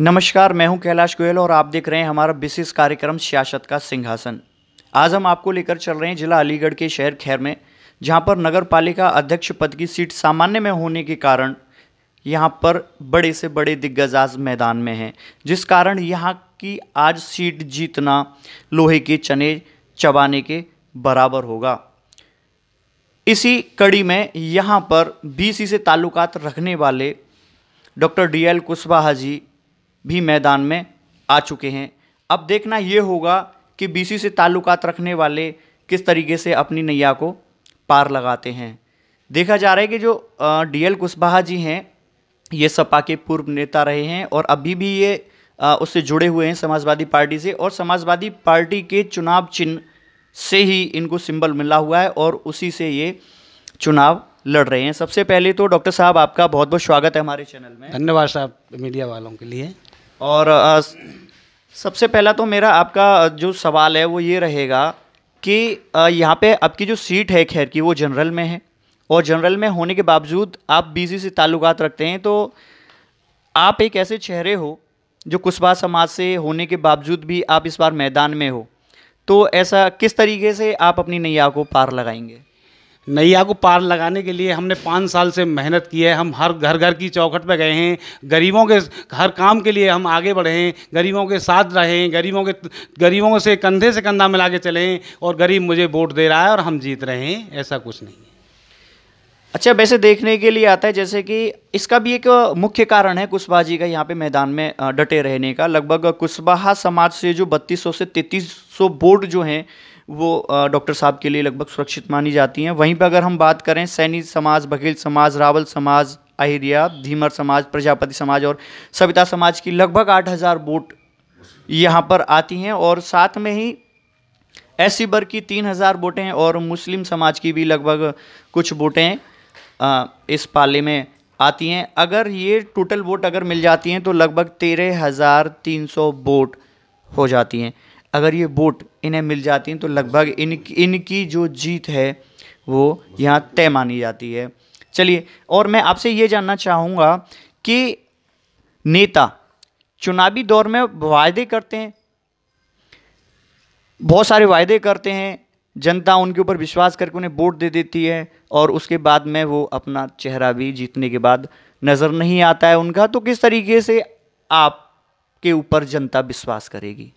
नमस्कार मैं हूं कैलाश गोयल और आप देख रहे हैं हमारा विशेष कार्यक्रम सियासत का सिंहासन आज हम आपको लेकर चल रहे हैं जिला अलीगढ़ के शहर खैर में जहां पर नगर पालिका अध्यक्ष पद की सीट सामान्य में होने के कारण यहां पर बड़े से बड़े दिग्गज आज मैदान में हैं जिस कारण यहां की आज सीट जीतना लोहे के चने चबाने के बराबर होगा इसी कड़ी में यहाँ पर बीसी से ताल्लुकात रखने वाले doctor D L Kushwaha ji भी मैदान में आ चुके हैं अब देखना ये होगा कि बीसी से ताल्लुकात रखने वाले किस तरीके से अपनी नैया को पार लगाते हैं देखा जा रहा है कि जो डी एल कुशवाहा जी हैं ये सपा के पूर्व नेता रहे हैं और अभी भी ये उससे जुड़े हुए हैं समाजवादी पार्टी से और समाजवादी पार्टी के चुनाव चिन्ह से ही इनको सिंबल मिला हुआ है और उसी से ये चुनाव लड़ रहे हैं सबसे पहले तो डॉक्टर साहब आपका बहुत बहुत स्वागत है हमारे चैनल में धन्यवाद साहब मीडिया वालों के लिए और सबसे पहला तो मेरा आपका जो सवाल है वो ये रहेगा कि यहाँ पे आपकी जो सीट है खैर की वो जनरल में है और जनरल में होने के बावजूद आप बीसी से ताल्लुक रखते हैं तो आप एक ऐसे चेहरे हो जो कुशबा समाज से होने के बावजूद भी आप इस बार मैदान में हो तो ऐसा किस तरीके से आप अपनी नैया को पार लगाएंगे नैया को पार लगाने के लिए हमने पाँच साल से मेहनत की है हम हर घर घर की चौखट पर गए हैं गरीबों के हर काम के लिए हम आगे बढ़े हैं गरीबों के साथ रहे हैं गरीबों के गरीबों से कंधे से कंधा मिला के चले हैं और गरीब मुझे वोट दे रहा है और हम जीत रहे हैं ऐसा कुछ नहीं है अच्छा वैसे देखने के लिए आता है जैसे कि इसका भी एक मुख्य कारण है कुशबाजी का यहाँ पे मैदान में डटे रहने का लगभग कुशबाहा समाज से जो बत्तीस सौ से तैतीस सौ वोट जो हैं वो डॉक्टर साहब के लिए लगभग सुरक्षित मानी जाती हैं वहीं पर अगर हम बात करें सैनी समाज बघेल समाज रावल समाज अहिरिया धीमर समाज प्रजापति समाज और सविता समाज की लगभग आठ हज़ार वोट यहाँ पर आती हैं और साथ में ही एस वर्ग की तीन हज़ार वोटें और मुस्लिम समाज की भी लगभग कुछ वोटें इस पाले में आती हैं अगर ये टोटल वोट अगर मिल जाती हैं तो लगभग तेरह हज़ार तीन सौ वोट हो जाती हैं अगर ये वोट इन्हें मिल जाती हैं तो लगभग इन इनकी जो जीत है वो यहाँ तय मानी जाती है चलिए और मैं आपसे ये जानना चाहूँगा कि नेता चुनावी दौर में वायदे करते हैं बहुत सारे वायदे करते हैं जनता उनके ऊपर विश्वास करके उन्हें वोट दे देती है और उसके बाद में वो अपना चेहरा भी जीतने के बाद नज़र नहीं आता है उनका तो किस तरीके से आपके ऊपर जनता विश्वास करेगी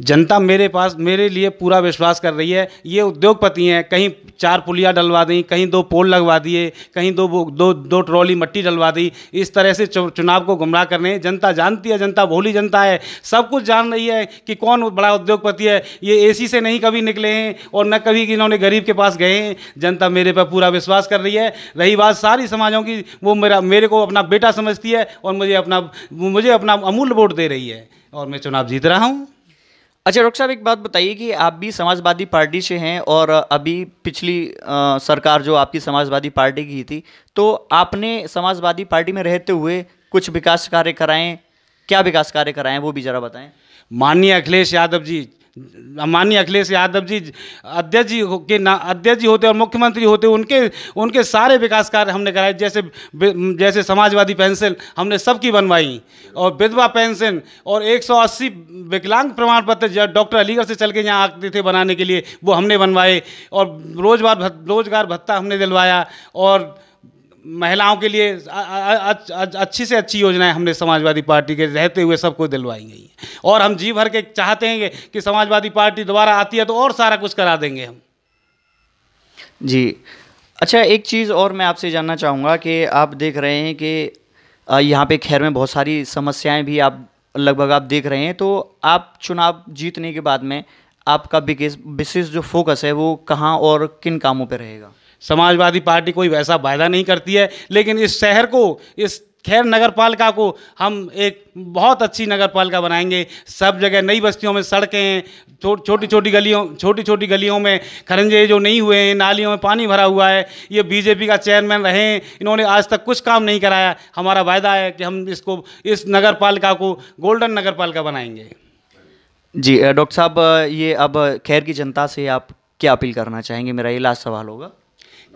जनता मेरे पास मेरे लिए पूरा विश्वास कर रही है ये उद्योगपति हैं कहीं चार पुलिया डलवा दी कहीं दो पोल लगवा दिए कहीं दो दो दो ट्रॉली मट्टी डलवा दी इस तरह से चुनाव को गुमराह कर रहे हैं जनता जानती है जनता भोली जनता है सब कुछ जान रही है कि कौन बड़ा उद्योगपति है ये एसी से नहीं कभी निकले हैं और न कभी इन्होंने गरीब के पास गए हैं जनता मेरे पर पूरा विश्वास कर रही है रही बात सारी समाजों की वो मेरा मेरे को अपना बेटा समझती है और मुझे अपना मुझे अपना अमूल्य वोट दे रही है और मैं चुनाव जीत रहा हूँ अच्छा डॉक्टर साहब एक बात बताइए कि आप भी समाजवादी पार्टी से हैं और अभी पिछली आ, सरकार जो आपकी समाजवादी पार्टी की थी तो आपने समाजवादी पार्टी में रहते हुए कुछ विकास कार्य कराएं क्या विकास कार्य कराएं वो भी ज़रा बताएं माननीय अखिलेश यादव जी माननीय अखिलेश यादव जी अध्यक्ष जी के ना अध्यक्ष जी होते और मुख्यमंत्री होते उनके उनके सारे विकास कार्य हमने कराए जैसे जैसे समाजवादी पेंशन हमने सबकी बनवाई और विधवा पेंशन और 180 विकलांग प्रमाण पत्र डॉक्टर अलीगढ़ से चल के यहाँ आते थे बनाने के लिए वो हमने बनवाए और रोजगार भत, रोजगार भत्ता हमने दिलवाया और महिलाओं के लिए अच्छी से अच्छी योजनाएं हमने समाजवादी पार्टी के रहते हुए सबको दिलवाई गई हैं और हम जी भर के चाहते हैं कि समाजवादी पार्टी दोबारा आती है तो और सारा कुछ करा देंगे हम जी अच्छा एक चीज़ और मैं आपसे जानना चाहूँगा कि आप देख रहे हैं कि यहाँ पे खैर में बहुत सारी समस्याएं भी आप लगभग आप देख रहे हैं तो आप चुनाव जीतने के बाद में आपका विशेष जो फोकस है वो कहाँ और किन कामों पर रहेगा समाजवादी पार्टी कोई वैसा वायदा नहीं करती है लेकिन इस शहर को इस खैर नगर पालिका को हम एक बहुत अच्छी नगर पालिका बनाएंगे सब जगह नई बस्तियों में सड़कें हैं छो, छोटी छोटी गलियों छोटी छोटी गलियों में खरंजे जो नहीं हुए हैं नालियों में पानी भरा हुआ है ये बीजेपी का चेयरमैन रहे हैं इन्होंने आज तक कुछ काम नहीं कराया हमारा वायदा है कि हम इसको इस नगर पालिका को गोल्डन नगर पालिका बनाएंगे जी डॉक्टर साहब ये अब खैर की जनता से आप क्या अपील करना चाहेंगे मेरा ये लास्ट सवाल होगा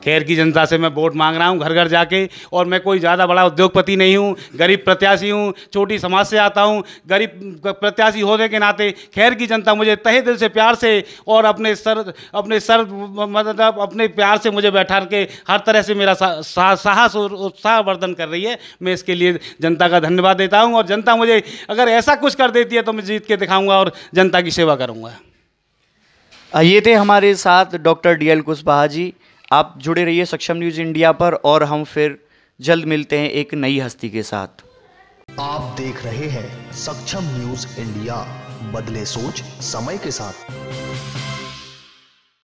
खैर की जनता से मैं वोट मांग रहा हूँ घर घर जाके और मैं कोई ज़्यादा बड़ा उद्योगपति नहीं हूँ गरीब प्रत्याशी हूँ छोटी समाज से आता हूँ गरीब प्रत्याशी होने के नाते खैर की जनता मुझे तहे दिल से प्यार से और अपने सर अपने सर मतलब अपने प्यार से मुझे बैठा के हर तरह से मेरा सा, सा, साहस और उत्साह वर्धन कर रही है मैं इसके लिए जनता का धन्यवाद देता हूँ और जनता मुझे अगर ऐसा कुछ कर देती है तो मैं जीत के दिखाऊँगा और जनता की सेवा करूँगा ये थे हमारे साथ doctor D L Kushwaha ji आप जुड़े रहिए सक्षम न्यूज़ इंडिया पर और हम फिर जल्द मिलते हैं एक नई हस्ती के साथ आप देख रहे हैं सक्षम न्यूज़ इंडिया बदले सोच समय के साथ